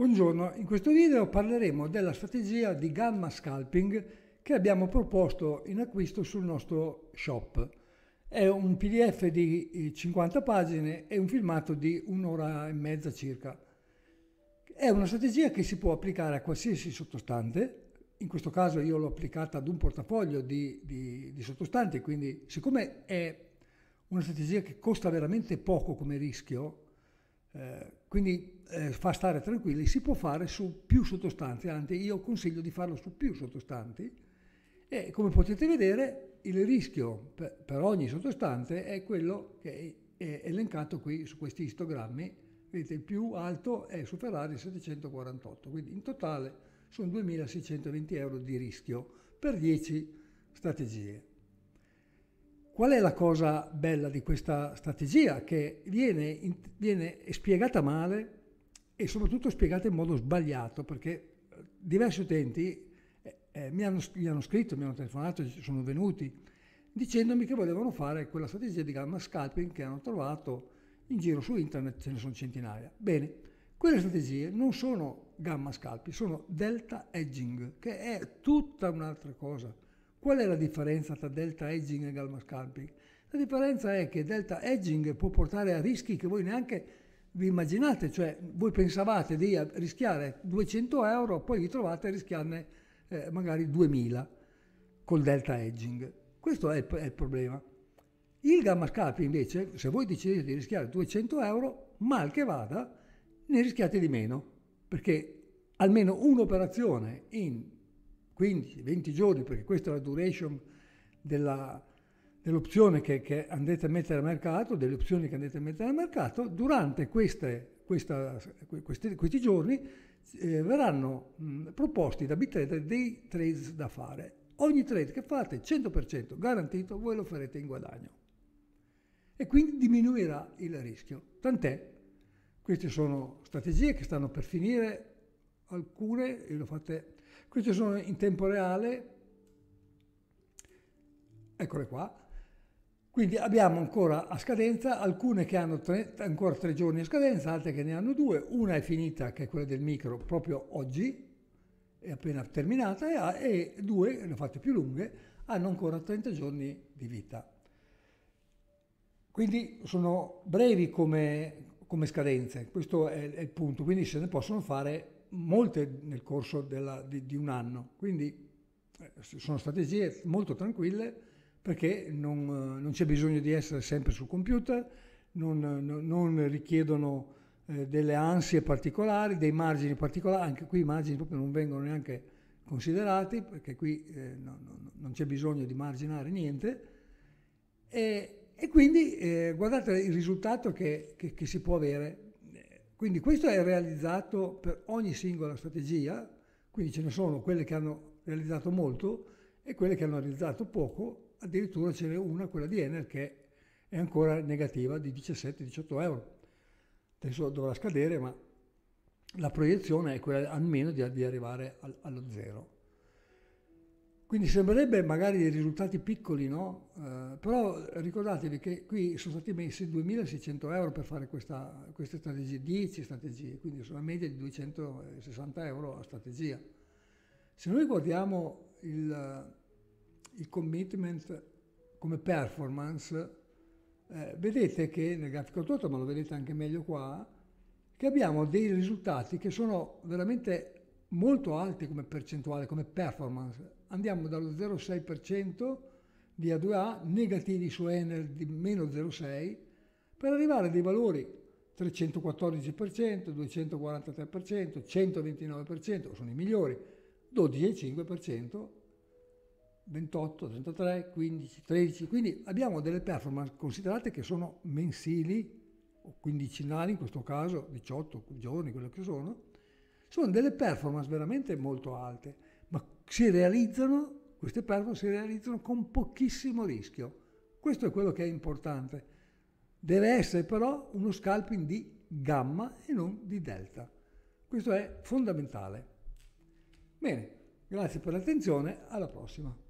Buongiorno, in questo video parleremo della strategia di gamma scalping che abbiamo proposto in acquisto sul nostro shop. È un PDF di 50 eh, pagine e un filmato di un'ora e mezza circa. È una strategia che si può applicare a qualsiasi sottostante, in questo caso io l'ho applicata ad un portafoglio di, di, di sottostanti, quindi siccome è una strategia che costa veramente poco come rischio, eh, quindi eh, fa stare tranquilli, si può fare su più sottostanti, anzi io consiglio di farlo su più sottostanti e come potete vedere il rischio per, per ogni sottostante è quello che è elencato qui su questi istogrammi, vedete il più alto è su Ferrari 748, quindi in totale sono 2620 euro di rischio per 10 strategie. Qual è la cosa bella di questa strategia? Che viene, viene spiegata male e soprattutto spiegata in modo sbagliato, perché eh, diversi utenti eh, eh mi, hanno, mi, hanno, scritto, mi hanno telefonato, sono venuti, dicendomi che volevano fare quella strategia di gamma scalping che hanno trovato in giro su internet, ce ne sono centinaia. Bene, quelle strategie non sono gamma scalping, sono delta edging, che è tutta un'altra cosa. Qual è la differenza tra delta edging e gamma scalping? La differenza è che delta edging può portare a rischi che voi neanche vi immaginate, cioè voi pensavate di rischiare 200 euro, poi vi trovate a rischiarne eh, magari 2000 col delta edging. Questo è il, è il problema. Il gamma scalping invece, se voi decidete di rischiare 200 euro, mal che vada, ne rischiate di meno, perché almeno un'operazione in 15-20 giorni, perché questa è la duration della, dell'opzione che, che, andrete a mettere al mercato, delle opzioni che andrete a mettere al mercato, durante queste, questa, questi, questi, giorni eh, verranno mh, proposti da BitTrader dei trades da fare. Ogni trade che fate, 100% garantito, voi lo farete in guadagno. E quindi diminuirà il rischio. Tant'è, queste sono strategie che stanno per finire, alcune, e lo fate queste sono in tempo reale. Eccole qua. Quindi abbiamo ancora a scadenza alcune che hanno tre, ancora tre giorni a scadenza, altre che ne hanno due. Una è finita, che è quella del micro, proprio oggi, è appena terminata, e, e due, le ho fatte più lunghe, hanno ancora 30 giorni di vita. Quindi sono brevi come, come scadenze, questo è, è il punto, quindi se ne possono fare molte nel corso della, di, di, un anno. Quindi eh, sono strategie molto tranquille perché non, eh, non, c'è bisogno di essere sempre sul computer, non, non, non richiedono eh, delle ansie particolari, dei margini particolari, anche qui i margini proprio non vengono neanche considerati perché qui eh, no, non c'è bisogno di marginare niente. E, e quindi eh, guardate il risultato che, che, che si può avere quindi questo è realizzato per ogni singola strategia, quindi ce ne sono quelle che hanno realizzato molto e quelle che hanno realizzato poco, addirittura ce n'è una, quella di Enel, che è ancora negativa di 17-18 euro. Adesso dovrà scadere, ma la proiezione è quella almeno di, arrivare allo zero. Quindi sembrerebbe magari dei risultati piccoli, no? Eh, però ricordatevi che qui sono stati messi 2.600 euro per fare questa, queste strategie, 10 strategie, quindi sono una media di 260 euro a strategia. Se noi guardiamo il, il commitment come performance, eh, vedete che nel grafico tutto, ma lo vedete anche meglio qua, che abbiamo dei risultati che sono veramente molto alti come percentuale, come performance andiamo dallo 0,6% di A2A negativi su Enel di meno 0,6 per arrivare a dei valori 314%, 243%, 129%, sono i migliori, 12,5%, 28, 33, 15, 13, quindi abbiamo delle performance considerate che sono mensili o quindicinali in questo caso, 18 giorni, quello che sono, sono delle performance veramente molto alte ma si realizzano, queste pervole si realizzano con pochissimo rischio. Questo è quello che è importante. Deve essere però uno scalping di gamma e non di delta. Questo è fondamentale. Bene, grazie per l'attenzione, alla prossima.